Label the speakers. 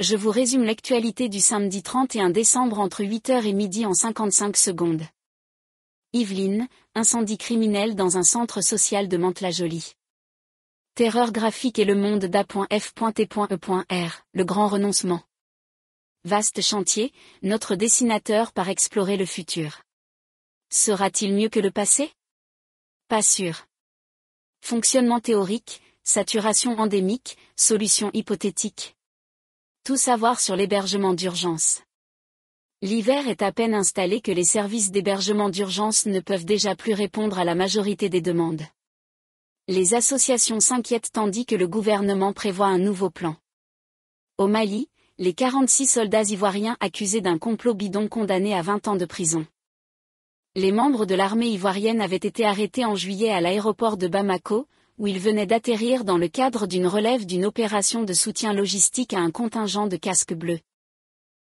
Speaker 1: je vous résume l'actualité du samedi 31 décembre entre 8h et midi en 55 secondes. Yveline, incendie criminel dans un centre social de Mantes-la-Jolie. Terreur graphique et le monde d'A.F.T.E.R, le grand renoncement. Vaste chantier, notre dessinateur par explorer le futur. Sera-t-il mieux que le passé Pas sûr. Fonctionnement théorique, saturation endémique, solution hypothétique savoir sur l'hébergement d'urgence. L'hiver est à peine installé que les services d'hébergement d'urgence ne peuvent déjà plus répondre à la majorité des demandes. Les associations s'inquiètent tandis que le gouvernement prévoit un nouveau plan. Au Mali, les 46 soldats ivoiriens accusés d'un complot bidon condamnés à 20 ans de prison. Les membres de l'armée ivoirienne avaient été arrêtés en juillet à l'aéroport de Bamako, où il venait d'atterrir dans le cadre d'une relève d'une opération de soutien logistique à un contingent de casques bleus.